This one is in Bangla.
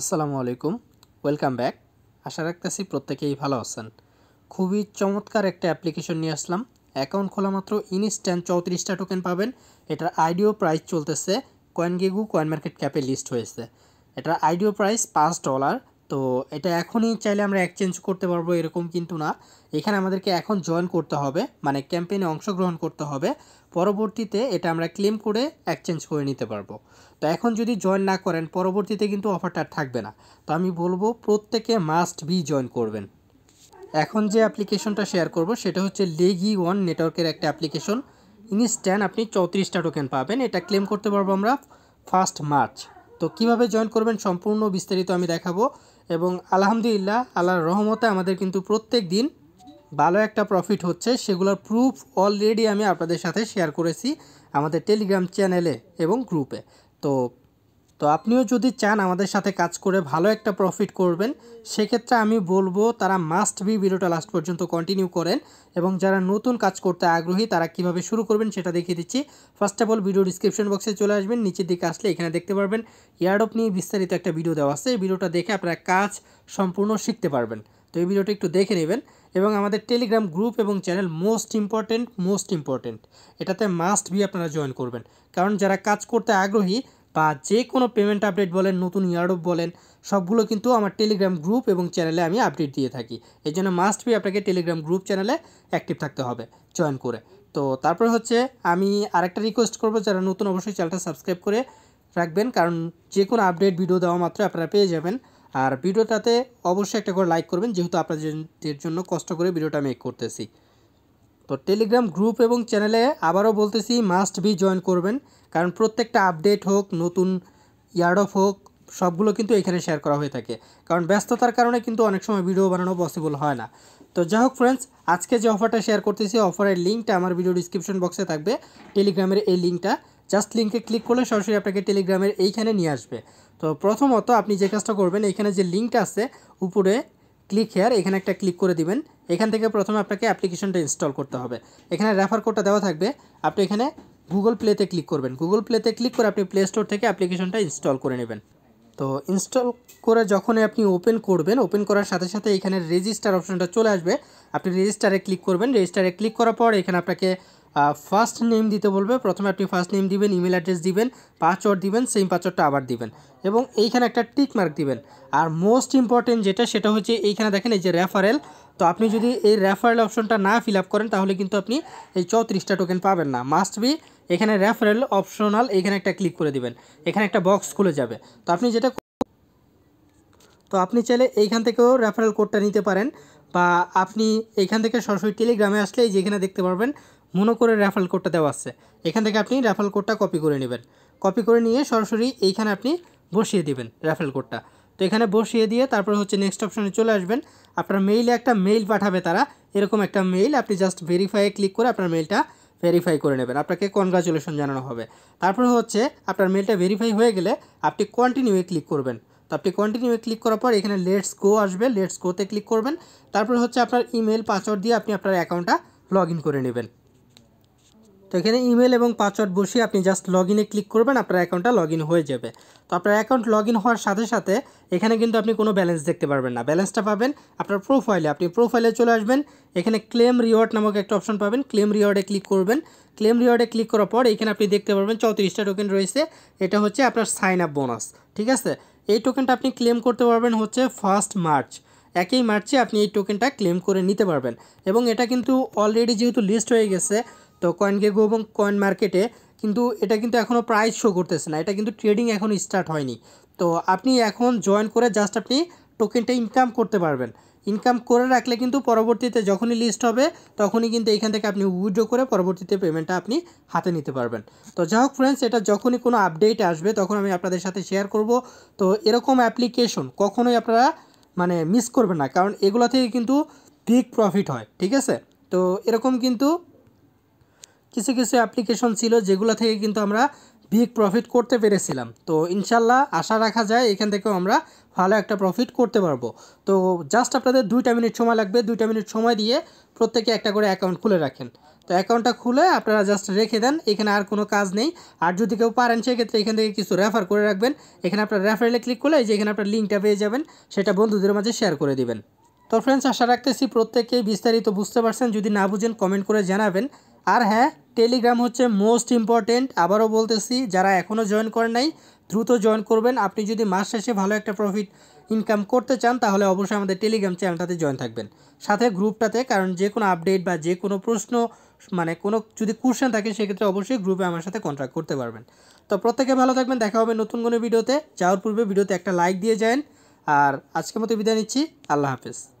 আসসালামু আলাইকুম ওয়েলকাম ব্যাক আশা রাখতেছি প্রত্যেকেই ভালো আছেন খুবই চমৎকার একটা অ্যাপ্লিকেশন নিয়ে আসলাম অ্যাকাউন্ট খোলা মাত্র ইনস্ট্যান্ট চৌত্রিশটা টোকেন পাবেন এটার আইডিও প্রাইস চলতেছে গেগু কয়েন মার্কেট ক্যাপে লিস্ট হয়েছে এটার আইডিও প্রাইস পাঁচ ডলার তো এটা এখনই চাইলে আমরা এক্সচেঞ্জ করতে পারবো এরকম কিন্তু না এখানে আমাদেরকে এখন জয়েন করতে হবে মানে ক্যাম্পেইনে অংশগ্রহণ করতে হবে পরবর্তীতে এটা আমরা ক্লেম করে এক্সচেঞ্জ করে নিতে পারবো তো এখন যদি জয়েন না করেন পরবর্তীতে কিন্তু অফারটা থাকবে না তো আমি বলবো প্রত্যেকে মাস্ট বি জয়েন করবেন এখন যে অ্যাপ্লিকেশনটা শেয়ার করব সেটা হচ্ছে লেগি ওয়ান নেটওয়ার্কের একটা অ্যাপ্লিকেশন ইনস্ট্যান্ট আপনি চৌত্রিশটা টোকেন পাবেন এটা ক্লেম করতে পারবো আমরা ফার্স্ট মার্চ তো কিভাবে জয়েন করবেন সম্পূর্ণ বিস্তারিত আমি দেখাবো এবং আলহামদুলিল্লাহ আল্লাহর রহমতে আমাদের কিন্তু প্রত্যেক দিন ভালো একটা প্রফিট হচ্ছে সেগুলোর প্রুফ অলরেডি আমি আপনাদের সাথে শেয়ার করেছি আমাদের টেলিগ্রাম চ্যানেলে এবং গ্রুপে তো তো আপনিও যদি চান আমাদের সাথে কাজ করে ভালো একটা প্রফিট করবেন সেক্ষেত্রে আমি বলবো তারা মাস্ট বি ভিডিওটা লাস্ট পর্যন্ত কন্টিনিউ করেন এবং যারা নতুন কাজ করতে আগ্রহী তারা কিভাবে শুরু করবেন সেটা দেখিয়ে দিচ্ছি first of all video description বক্সে চলে আসবেন নিচের দিকে আসলে এখানে দেখতে পারবেন ইয়ারডপ নিয়ে বিস্তারিত একটা ভিডিও দেওয়া আছে এই ভিডিওটা দেখে আপনারা কাজ সম্পূর্ণ শিখতে পারবেন তো এই ভিডিওটা একটু দেখে নেবেন এবং আমাদের টেলিগ্রাম গ্রুপ এবং channel most important most important এটাতে মাস্ট বি আপনারা জয়েন করবেন কারণ যারা কাজ করতে আগ্রহী বা যে কোনো পেমেন্ট আপডেট বলেন নতুন ইয়ারডপ বলেন সবগুলো কিন্তু আমার টেলিগ্রাম গ্রুপ এবং চ্যানেলে আমি আপডেট দিয়ে থাকি এই জন্য মাস্ট বি আপনাকে টেলিগ্রাম গ্রুপ চ্যানেলে অ্যাক্টিভ থাকতে হবে জয়েন করে তো তারপর হচ্ছে আমি আরেকটা রিকোয়েস্ট করবো যারা নতুন অবশ্যই চ্যানেলটা সাবস্ক্রাইব করে রাখবেন কারণ যে কোনো আপডেট ভিডিও দেওয়া মাত্র আপনারা পেয়ে যাবেন আর ভিডিওটাতে অবশ্যই একটা করে লাইক করবেন যেহেতু আপনাদের জন্য কষ্ট করে ভিডিওটা মেক করতেছি তো টেলিগ্রাম গ্রুপ এবং চ্যানেলে আবারও বলতেছি মাস্ট বি জয়েন করবেন কারণ প্রত্যেকটা আপডেট হোক নতুন ইয়ার্ড অফ হোক সবগুলো কিন্তু এখানে শেয়ার করা হয়ে থাকে কারণ ব্যস্ততার কারণে কিন্তু অনেক সময় ভিডিও বানানো পসিবল হয় না তো যাই হোক ফ্রেন্ডস আজকে যে অফারটা শেয়ার করতেছি অফারের লিঙ্কটা আমার ভিডিও ডিসক্রিপশন বক্সে থাকবে টেলিগ্রামের এই লিঙ্কটা জাস্ট লিঙ্কে ক্লিক করলে সরাসরি আপনাকে টেলিগ্রামের এইখানে নিয়ে আসবে তো প্রথমত আপনি যে কাজটা করবেন এইখানে যে লিঙ্কটা আছে উপরে ক্লিক হেয়ার এখানে একটা ক্লিক করে দিবেন এখান থেকে প্রথমে আপনাকে অ্যাপ্লিকেশনটা ইনস্টল করতে হবে এখানে রেফার কোডটা দেওয়া থাকবে আপনি এখানে গুগল প্লেতে ক্লিক করবেন গুগল প্লেতে ক্লিক করে আপনি প্লে স্টোর থেকে অ্যাপ্লিকেশনটা ইনস্টল করে নেবেন তো ইনস্টল করে যখনই আপনি ওপেন করবেন ওপেন করার সাথে সাথে এখানে রেজিস্টার অপশনটা চলে আসবে আপনি রেজিস্টারে ক্লিক করবেন রেজিস্টারে ক্লিক করার পর এখানে আপনাকে ফার্স্ট নেম দিতে বলবে প্রথমে আপনি ফার্স্ট নেম দিবেন ইমেল অ্যাড্রেস দিবেন পাসওয়ার্ড দিবেন সেম পাসওয়ার্ডটা আবার দিবেন এবং এইখানে একটা টিক মার্ক দিবেন আর মোস্ট ইম্পর্টেন্ট যেটা সেটা হচ্ছে এইখানে দেখেন এই যে রেফারেল তো আপনি যদি এই রেফারেল অপশনটা না ফিল করেন তাহলে কিন্তু আপনি এই চৌত্রিশটা টোকেন পাবেন না মাস্ট বি এখানে রেফারেল অপশনাল এখানে একটা ক্লিক করে দিবেন এখানে একটা বক্স খুলে যাবে তো আপনি যেটা তো আপনি চাইলে এইখান থেকেও রেফারেল কোডটা নিতে পারেন বা আপনি এখান থেকে সরাসরি টেলিগ্রামে আসলে যেখানে দেখতে পারবেন মনো করে র্যাফাল কোডটা দেওয়া আছে এখান থেকে আপনি র্যাফাল কোডটা কপি করে নেবেন কপি করে নিয়ে সরাসরি এইখানে আপনি বসিয়ে দিবেন র্যাফাল কোডটা তো এখানে বসিয়ে দিয়ে তারপর হচ্ছে নেক্সট অপশানে চলে আসবেন আপনার মেইলে একটা মেইল পাঠাবে তারা এরকম একটা মেইল আপনি জাস্ট ভেরিফাইয়ে ক্লিক করে আপনার মেইলটা ভেরিফাই করে নেবেন আপনাকে কনগ্রাচুলেশন জানানো হবে তারপর হচ্ছে আপনার মেলটা ভেরিফাই হয়ে গেলে আপনি কন্টিনিউয়ে ক্লিক করবেন তো আপনি কন্টিনিউয়ে ক্লিক করার পর এখানে লেটস গো আসবে লেটস গোতে ক্লিক করবেন তারপর হচ্ছে আপনার ইমেল পাসওয়ার্ড দিয়ে আপনি আপনার অ্যাকাউন্টটা লগ করে নেবেন তো এখানে ইমেল এবং পাসওয়ার্ড বসিয়ে আপনি জাস্ট লগ ইনে ক্লিক করবেন আপনার অ্যাকাউন্টটা লগ হয়ে যাবে তো আপনার অ্যাকাউন্ট লগ হওয়ার সাথে সাথে এখানে কিন্তু আপনি কোনো ব্যালেন্স দেখতে পারবেন না ব্যালেন্সটা পাবেন আপনার প্রোফাইলে আপনি প্রোফাইলে চলে আসবেন এখানে ক্লেম রিওয়ার্ড নামক একটা অপশন পাবেন ক্লেম রিওয়ার্ডে ক্লিক করবেন ক্লেম রিওয়ার্ডে ক্লিক করার পর এখানে আপনি দেখতে পারবেন চৌত্রিশটা টোকেন রয়েছে এটা হচ্ছে আপনার সাইন আপ বোনাস ঠিক আছে এই টোকেনটা আপনি ক্লেম করতে পারবেন হচ্ছে ফার্স্ট মার্চ একই মার্চে আপনি এই টোকেনটা ক্লেম করে নিতে পারবেন এবং এটা কিন্তু অলরেডি যেহেতু লিস্ট হয়ে গেছে তো কয়েন গেগো এবং কয়েন মার্কেটে কিন্তু এটা কিন্তু এখনও প্রাইস শো করতেছে না এটা কিন্তু ট্রেডিং এখন স্টার্ট হয়নি তো আপনি এখন জয়েন করে জাস্ট আপনি টোকেনটা ইনকাম করতে পারবেন ইনকাম করে রাখলে কিন্তু পরবর্তীতে যখনই লিস্ট হবে তখনই কিন্তু এইখান থেকে আপনি উইড্রো করে পরবর্তীতে পেমেন্টটা আপনি হাতে নিতে পারবেন তো যাই হোক ফ্রেন্ডস এটা যখনই কোনো আপডেট আসবে তখন আমি আপনাদের সাথে শেয়ার করব তো এরকম অ্যাপ্লিকেশন কখনোই আপনারা মানে মিস করবেন না কারণ এগুলো থেকে কিন্তু বিগ প্রফিট হয় ঠিক আছে তো এরকম কিন্তু কিছু কিছু অ্যাপ্লিকেশন ছিল যেগুলো থেকে কিন্তু আমরা বিগ প্রফিট করতে পেরেছিলাম তো ইনশাল্লাহ আশা রাখা যায় এখান থেকেও আমরা ভালো একটা প্রফিট করতে পারবো তো জাস্ট আপনাদের দুইটা মিনিট সময় লাগবে দুইটা মিনিট সময় দিয়ে প্রত্যেকে একটা করে অ্যাকাউন্ট খুলে রাখেন তো অ্যাকাউন্টটা খুলে আপনারা জাস্ট রেখে দেন এখানে আর কোনো কাজ নেই আর যদি কেউ পারেন সেক্ষেত্রে এখান থেকে কিছু রেফার করে রাখবেন এখানে আপনার রেফারেলে ক্লিক করলে যে এখানে আপনার লিঙ্কটা পেয়ে যাবেন সেটা বন্ধুদের মাঝে শেয়ার করে দিবেন তো ফ্রেন্ডস আশা রাখতেছি প্রত্যেকেই বিস্তারিত বুঝতে পারছেন যদি না বুঝেন কমেন্ট করে জানাবেন আর হ্যাঁ টেলিগ্রাম হচ্ছে মোস্ট ইম্পর্টেন্ট আবারও বলতেছি যারা এখনও জয়েন করেন নাই দ্রুত জয়েন করবেন আপনি যদি মাস শেষে ভালো একটা প্রফিট ইনকাম করতে চান তাহলে অবশ্যই আমাদের টেলিগ্রাম চ্যানেলটাতে জয়েন থাকবেন সাথে গ্রুপটাতে কারণ যে কোনো আপডেট বা যে কোনো প্রশ্ন মানে কোনো যদি কোশ্চেন থাকে সেক্ষেত্রে অবশ্যই গ্রুপে আমার সাথে কন্ট্যাক্ট করতে পারবেন তো প্রত্যেকে ভালো থাকবেন দেখা হবে নতুন কোনো ভিডিওতে যাওয়ার পূর্বে ভিডিওতে একটা লাইক দিয়ে যান আর আজকের মতো বিদায় নিচ্ছি আল্লাহ হাফেজ